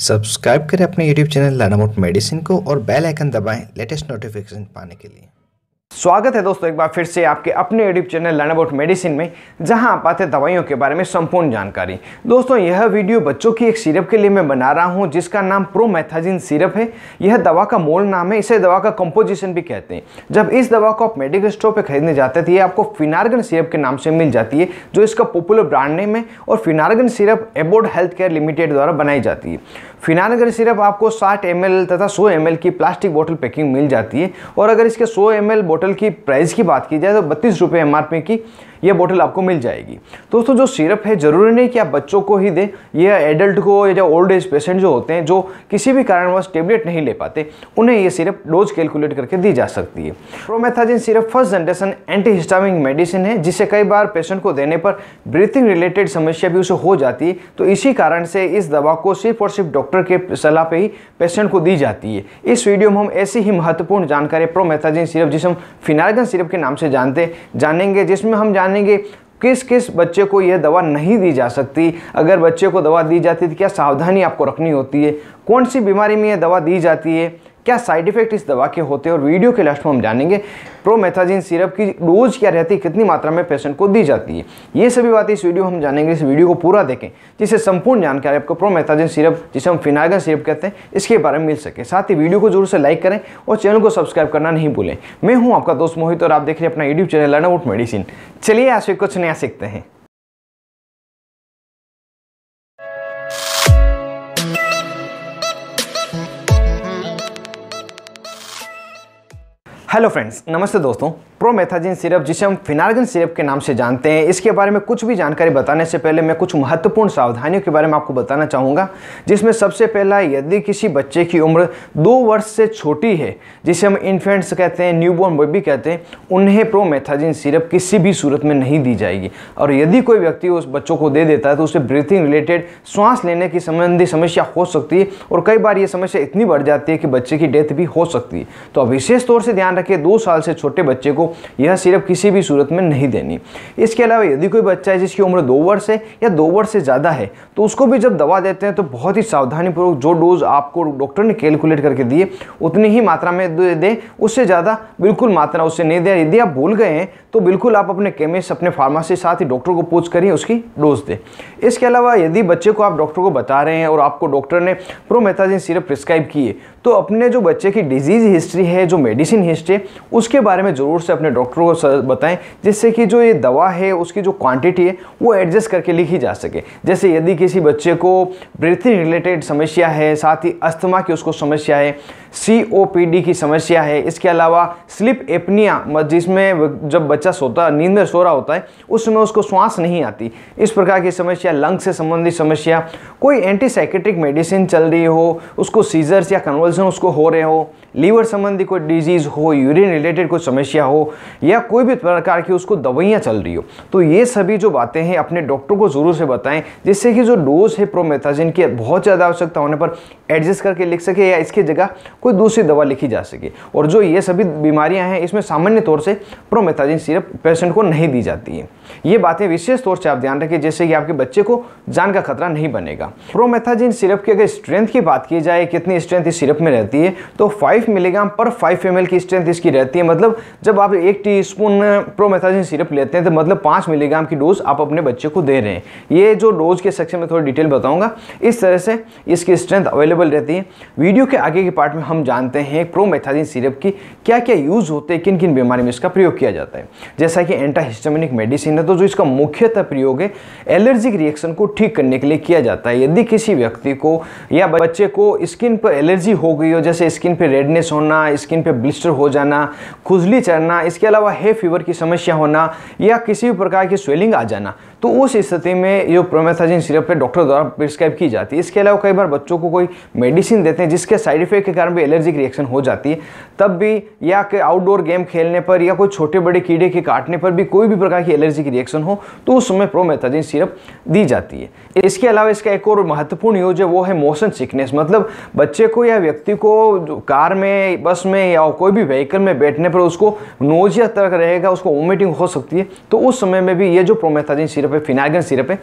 subscribe करें अपने YouTube channel लानामोट medicine को और बेल आइकन दबाएं लेटेस्ट नोटिफिकेशन पाने के लिए स्वागत है दोस्तों एक बार फिर से आपके अपने YouTube channel learn about medicine में जहां आप आते दवाइयों के बारे में संपूर्ण जानकारी दोस्तों यह वीडियो बच्चों की एक सिरप के लिए मैं बना रहा हूं जिसका नाम प्रोमेथाजिन सिरप है यह दवा का मोल नाम है इसे दवा का कंपोजिशन भी कहते हैं जब इस दवा को आप मेडिकल स्टोर पर खरीदने जाते थे तो आपको फिनार्गन सिरप के नाम से मिल जाती है जो इसका पॉपुलर ब्रांड नेम है और Phenergan syrup Abbott health care limited द्वारा बनाई जाती है फिनानगर अगर सिर्फ आपको 60 एम तथा 100 एम की प्लास्टिक बोतल पैकिंग मिल जाती है और अगर इसके 100 एम बोतल की प्राइस की बात की जाए तो बत्तीस रुपये एम की ये बोटल आपको मिल जाएगी दोस्तों जो सिरप है ज़रूरी नहीं कि आप बच्चों को ही दें यह एडल्ट को या ओल्ड एज पेशेंट जो होते हैं जो किसी भी कारणवश टेबलेट नहीं ले पाते उन्हें ये सिरप डोज कैलकुलेट करके दी जा सकती है promethazine syrup first generation antihistaminic medicine है जिसे कई बार पेशेंट को देने पर ब्रीथिंग रिलेटेड समस्या भी उसे हो जाती है तो इसी कारण से इस दवा को सिर्फ और सिर्फ डॉक्टर के सलाह पर ही पेशेंट को दी जाती है इस वीडियो में हम ऐसी ही महत्वपूर्ण जानकारी प्रोमेथाजिन सिरप जिसे हम फिनार्गन सिरप के नाम से जानते जानेंगे जिसमें हम जान जानेंगे किस किस बच्चे को यह दवा नहीं दी जा सकती अगर बच्चे को दवा दी जाती है तो क्या सावधानी आपको रखनी होती है कौन सी बीमारी में यह दवा दी जाती है क्या साइड इफेक्ट इस दवा के होते हैं और वीडियो के लास्ट में हम जानेंगे प्रोमेथाजिन सिरप की डोज क्या रहती है कितनी मात्रा में पेशेंट को दी जाती है ये सभी बातें इस वीडियो हम जानेंगे इस वीडियो को पूरा देखें जिससे संपूर्ण जानकारी आपको प्रोमेथाजिन सिरप जिसे हम फिनाइगन सिरप कहते हैं इसके बारे में मिल सके साथ ही वीडियो को जरूर से लाइक करें और चैनल को सब्सक्राइब करना नहीं भूलें मैं हूँ आपका दोस्त मोहित और आप देख रहे हैं अपना YouTube channel learn out medicine चलिए आज कुछ नया सीखते हैं हेलो फ्रेंड्स नमस्ते दोस्तों प्रोमेथाजिन सिरप जिसे हम फिनार्गन सिरप के नाम से जानते हैं इसके बारे में कुछ भी जानकारी बताने से पहले मैं कुछ महत्वपूर्ण सावधानियों के बारे में आपको बताना चाहूँगा जिसमें सबसे पहला यदि किसी बच्चे की उम्र दो वर्ष से छोटी है जिसे हम इन्फेंट्स कहते हैं न्यूबॉर्न बेबी कहते हैं उन्हें प्रोमेथाजिन सिरप किसी भी सूरत में नहीं दी जाएगी और यदि कोई व्यक्ति उस बच्चों को दे देता है तो उसे ब्रीथिंग रिलेटेड सांस लेने की संबंधी समस्या हो सकती है और कई बार ये समस्या इतनी बढ़ जाती है कि बच्चे की डेथ भी हो सकती है तो विशेष तौर से ध्यान रखे दो साल से छोटे बच्चे को यह सिरप किसी भी सूरत में नहीं देनी इसके अलावा यदि कोई बच्चा है जिसकी उम्र दो वर्ष है या दो वर्ष से ज़्यादा है तो उसको भी जब दवा देते हैं तो बहुत ही सावधानीपूर्वक जो डोज आपको डॉक्टर ने कैलकुलेट करके दिए उतनी ही मात्रा में दे दें उससे ज़्यादा बिल्कुल मात्रा उससे नहीं दें यदि आप भूल गए हैं तो बिल्कुल आप अपने केमिस्ट अपने फार्मासी साथ ही डॉक्टर को पूछ करिए उसकी डोज दें इसके अलावा यदि बच्चे को आप डॉक्टर को बता रहे हैं और आपको डॉक्टर ने प्रोमेथाजिन सिरप प्रिस्क्राइब किए तो अपने जो बच्चे की डिजीज़ हिस्ट्री है जो मेडिसिन हिस्ट्री है उसके बारे में ज़रूर से अपने डॉक्टर को बताएं जिससे कि जो ये दवा है उसकी जो क्वांटिटी है वो एडजस्ट करके लिखी जा सके जैसे यदि किसी बच्चे को ब्रीथिंग रिलेटेड समस्या है साथ ही अस्थमा की उसको समस्या है सीओपीडी की समस्या है इसके अलावा स्लिप एपनिया जिसमें जब बच्चा सोता नींद में सो रहा होता है उस समय उसको श्वास नहीं आती इस प्रकार की समस्या लंग से संबंधित समस्या कोई एंटीसाइकेट्रिक मेडिसिन चल रही हो उसको सीजर्स या कन्वर्जन उसको हो रहे हो लीवर संबंधी कोई डिजीज़ हो यूरिन रिलेटेड कोई समस्या हो या कोई भी प्रकार की उसको दवाइयाँ चल रही हो तो ये सभी जो बातें हैं अपने डॉक्टर को ज़रूर से बताएं जिससे कि जो डोज है प्रोमेथाजिन की बहुत ज़्यादा आवश्यकता होने पर एडजस्ट करके लिख सके या इसकी जगह कोई दूसरी दवा लिखी जा सके और जो ये सभी बीमारियाँ हैं इसमें सामान्य तौर से प्रोमेथाजिन सिरप पेशेंट को नहीं दी जाती है ये बातें विशेष तौर से आप ध्यान रखें जैसे कि आपके बच्चे को जान का खतरा नहीं बनेगा प्रोमेथाजिन सिरप की अगर स्ट्रेंथ की बात की जाए कितनी स्ट्रेंथ इस सिरप में रहती है तो फाइव फाइव मिलीग्राम पर फाइव एम की स्ट्रेंथ इसकी रहती है मतलब जब आप एक टी स्पून प्रोमेथाजिन सिरप लेते हैं तो मतलब पाँच मिलीग्राम की डोज आप अपने बच्चे को दे रहे हैं ये जो डोज के सेक्शन में थोड़ी डिटेल बताऊँगा इस तरह से इसकी स्ट्रेंथ अवेलेबल रहती है वीडियो के आगे के पार्ट में हम जानते हैं प्रोमेथाजिन सिरप की क्या क्या यूज़ होते हैं किन किन बीमारी में इसका प्रयोग किया जाता है जैसा कि एंटाहिस्टामिनिक मेडिसिन है तो जो इसका मुख्यतः प्रयोग है एलर्जिक रिएक्शन को ठीक करने के लिए किया जाता है यदि किसी व्यक्ति को या बच्चे को स्किन पर एलर्जी हो गई हो जैसे स्किन पर रेड रेडनेस होना स्किन पे ब्लिस्टर हो जाना खुजली चढ़ना इसके अलावा हे फीवर की समस्या होना या किसी भी प्रकार की स्वेलिंग आ जाना तो उस स्थिति में जो प्रोमेथाजिन सिरप है डॉक्टर द्वारा प्रिस्क्राइब की जाती है इसके अलावा कई बार बच्चों को कोई मेडिसिन देते हैं जिसके साइड इफेक्ट के कारण भी एलर्जिक रिएक्शन हो जाती है तब भी या कि आउटडोर गेम खेलने पर या कोई छोटे बड़े कीड़े के काटने पर भी कोई भी प्रकार की एलर्जिक रिएक्शन हो तो उस समय प्रोमेथाजिन सिरप दी जाती है इसके अलावा इसका एक और महत्वपूर्ण यूज है वो है मोशन सिकनेस मतलब बच्चे को या व्यक्ति को कार में बस में या कोई भी व्हीकल में बैठने पर उसको नोजिया तरह रहेगा उसको वोमिटिंग हो सकती है तो उस समय में भी ये जो प्रोमेथाजिन सिरप सिरप है फिनाइगन सिरप है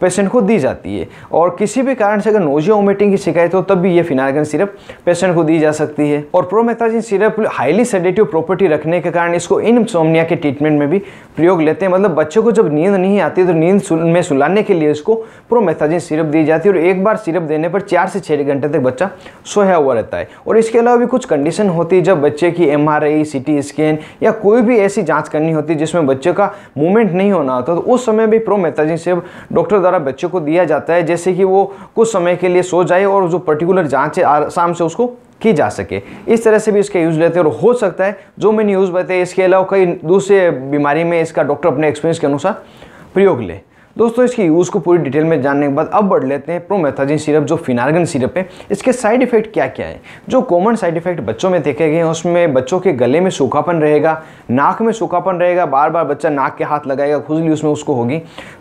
पेशेंट को दी जाती है और किसी भी कारण से अगर नोजिया वोमिटिंग की शिकायत हो तब भी ये फिनाइगन सिरप पेशेंट को दी जा सकती है और promethazine syrup highly sedative property रखने के कारण इसको इन सोमनिया के ट्रीटमेंट में भी प्रयोग लेते हैं मतलब बच्चों को जब नींद नहीं आती तो नींद में सुलाने के लिए इसको प्रोमेथाजिन सिरप दी जाती है और एक बार सिरप देने पर चार से छः घंटे तक बच्चा सोया हुआ रहता है और इसके अलावा भी कुछ कंडीशन होती है जब बच्चे की एम आर स्कैन या कोई भी ऐसी जाँच करनी होती है जिसमें बच्चे का मूवमेंट नहीं होना होता तो उस समय भी प्रो करो मेथाजिन सेब डॉक्टर द्वारा बच्चे को दिया जाता है जैसे कि वो कुछ समय के लिए सो जाए और जो पर्टिकुलर जाँच है आराम से उसको की जा सके इस तरह से भी इसका यूज़ लेते हैं और हो सकता है जो मैंने यूज़ बताए इसके अलावा कई दूसरे बीमारी में इसका डॉक्टर अपने एक्सपीरियंस के अनुसार प्रयोग ले दोस्तों इसके यूज़ को पूरी डिटेल में जानने के बाद अब बढ़ लेते हैं प्रोमेथाजिन सिरप जो फिनार्गन सिरप है इसके साइड इफेक्ट क्या क्या है जो कॉमन साइड इफेक्ट बच्चों में देखे गए हैं उसमें बच्चों के गले में सूखापन रहेगा नाक में सूखापन रहेगा बार बार बच्चा नाक के हाथ लगाएगा खुजली उसमें उसको होगी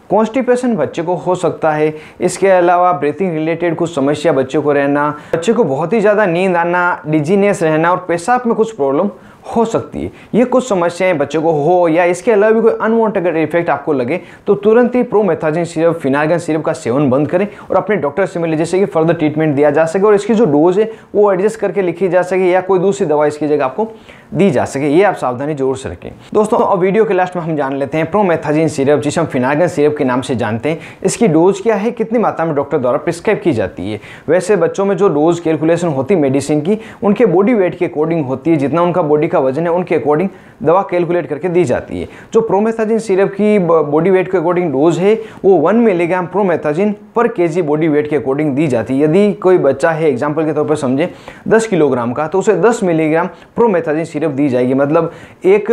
कॉन्स्टिपेशन बच्चे को हो सकता है इसके अलावा ब्रीथिंग रिलेटेड कुछ समस्या बच्चे को रहना बच्चे को बहुत ही ज़्यादा नींद आना डिजीनेस रहना और पेशाब में कुछ प्रॉब्लम हो सकती है ये कुछ समस्याएं बच्चों को हो या इसके अलावा भी कोई अनवांटेड इफेक्ट आपको लगे तो तुरंत ही प्रोमेथाजिन सिरप फिनार्गन सिरप का सेवन बंद करें और अपने डॉक्टर से मिले जैसे कि फर्दर ट्रीटमेंट दिया जा सके और इसकी जो डोज है वो एडजस्ट करके लिखी जा सके या कोई दूसरी दवा इसकी जगह आपको दी जा सके ये आप सावधानी जरूर से रखें दोस्तों अब वीडियो के लास्ट में हम जान लेते हैं प्रोमेथाजिन सिरप जिसे हम फिनार्गन सिरप के नाम से जानते हैं इसकी डोज क्या है कितनी मात्रा में डॉक्टर द्वारा प्रिस्क्राइब की जाती है वैसे बच्चों में जो डोज कैलकुलेशन होती है मेडिसिन की उनके बॉडी वेट के अकॉर्डिंग होती है जितना उनका बॉडी का वजन है उनके अकॉर्डिंग दवा कैलकुलेट करके दी जाती है जो प्रोमेथाजिन सिरप की बॉडी वेट के अकॉर्डिंग डोज है वो वन मिलीग्राम प्रोमेथाजिन पर के बॉडी वेट के अकॉर्डिंग दी जाती है यदि कोई बच्चा है एग्जाम्पल के तौर पर समझे दस किलोग्राम का तो उसे दस मिलीग्राम प्रोमेथाजिन सिरप दी जाएगी मतलब एक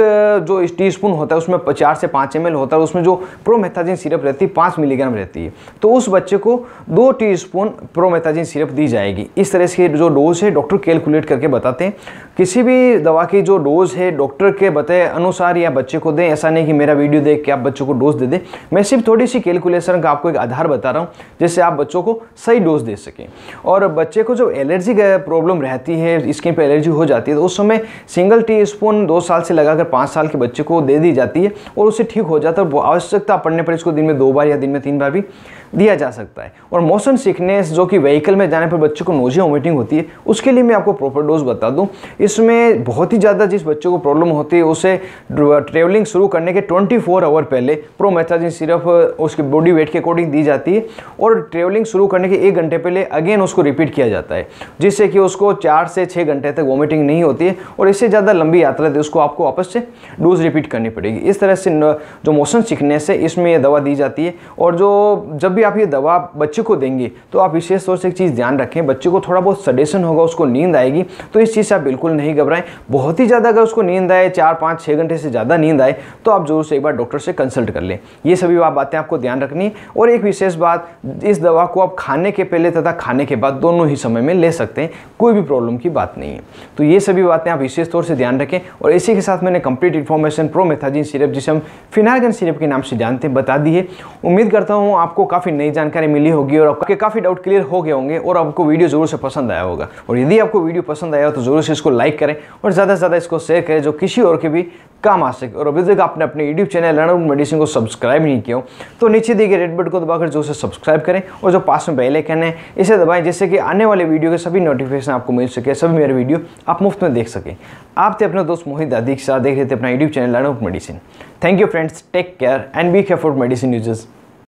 जो टी स्पून होता है उसमें चार से पाँच एम होता है उसमें जो प्रोमेथाजिन सिरप रहती है पाँच मिलीग्राम रहती है तो उस बच्चे को दो टी स्पून प्रोमेथाजिन सिरप दी जाएगी इस तरह से जो डोज है डॉक्टर कैलकुलेट करके बताते हैं किसी भी दवा की जो डोज़ है डॉक्टर के बताए अनुसार या बच्चे को दें ऐसा नहीं कि मेरा वीडियो देख के आप बच्चों को डोज़ दे दें मैं सिर्फ थोड़ी सी कैलकुलेशन का आपको एक आधार बता रहा हूँ जिससे आप बच्चों को सही डोज़ दे सकें और बच्चे को जो एलर्जी प्रॉब्लम रहती है स्किन पर एलर्जी हो जाती है तो उस समय सिंगल टी स्पून दो साल से लगाकर पाँच साल के बच्चे को दे दी जाती है और उसे ठीक हो जाता है आवश्यकता पड़ने पर इसको दिन में दो बार या दिन में तीन बार भी दिया जा सकता है और मोशन सिकनेस जो कि व्हीकल में जाने पर बच्चों को नोजिया वोमिटिंग होती है उसके लिए मैं आपको प्रॉपर डोज बता दूँ इसमें बहुत ही ज़्यादा जिस बच्चों को प्रॉब्लम होती है उसे ट्रेवलिंग शुरू करने के 24 आवर पहले प्रोमेथाजिन सिर्फ उसके बॉडी वेट के अकॉर्डिंग दी जाती है और ट्रेवलिंग शुरू करने के एक घंटे पहले अगेन उसको रिपीट किया जाता है जिससे कि उसको चार से छः घंटे तक वॉमिटिंग नहीं होती है और इससे ज़्यादा लंबी यात्रा थी उसको आपको वापस से डोज रिपीट करनी पड़ेगी इस तरह से जो मोशन सिकनेस है इसमें यह दवा दी जाती है और जो जब भी भी आप ये दवा बच्चे को देंगे तो आप विशेष तौर से एक चीज़ ध्यान रखें बच्चे को थोड़ा बहुत सडेशन होगा उसको नींद आएगी तो इस चीज़ से आप बिल्कुल नहीं घबराएं बहुत ही ज़्यादा अगर उसको नींद आए चार पाँच छः घंटे से ज़्यादा नींद आए तो आप जरूर से एक बार डॉक्टर से कंसल्ट कर लें ये सभी बातें आपको ध्यान रखनी और एक विशेष बात इस दवा को आप खाने के पहले तथा खाने के बाद दोनों ही समय में ले सकते हैं कोई भी प्रॉब्लम की बात नहीं है तो ये सभी बातें आप विशेष तौर से ध्यान रखें और इसी के साथ मैंने कंप्लीट इन्फॉर्मेशन प्रोमेथाजिन सिरप जिसे हम फिनारगन सिरप के नाम से जानते हैं बता दी है उम्मीद करता हूँ आपको काफ़ी काफ़ी नई जानकारी मिली होगी और आपके काफ़ी डाउट क्लियर हो गए होंगे और आपको वीडियो जरूर से पसंद आया होगा और यदि आपको वीडियो पसंद आया तो जरूर से इसको लाइक करें और ज़्यादा से ज़्यादा इसको शेयर करें जो किसी और के भी काम आ सके और अभी तक आपने अपने यूट्यूब चैनल लर्न मेडिसिन को सब्सक्राइब नहीं किया तो नीचे दिए गए रेड बटन को दबाकर जो उसे सब्सक्राइब करें और जो पास में बेल आइकन है इसे दबाएं जिससे कि आने वाले वीडियो के सभी नोटिफिकेशन आपको मिल सके सभी मेरे वीडियो आप मुफ्त में देख सकें आप थे अपने दोस्त मोहित दादी के साथ देख रहे थे अपना YouTube channel learn medicine thank you friends take care and be care for medicine users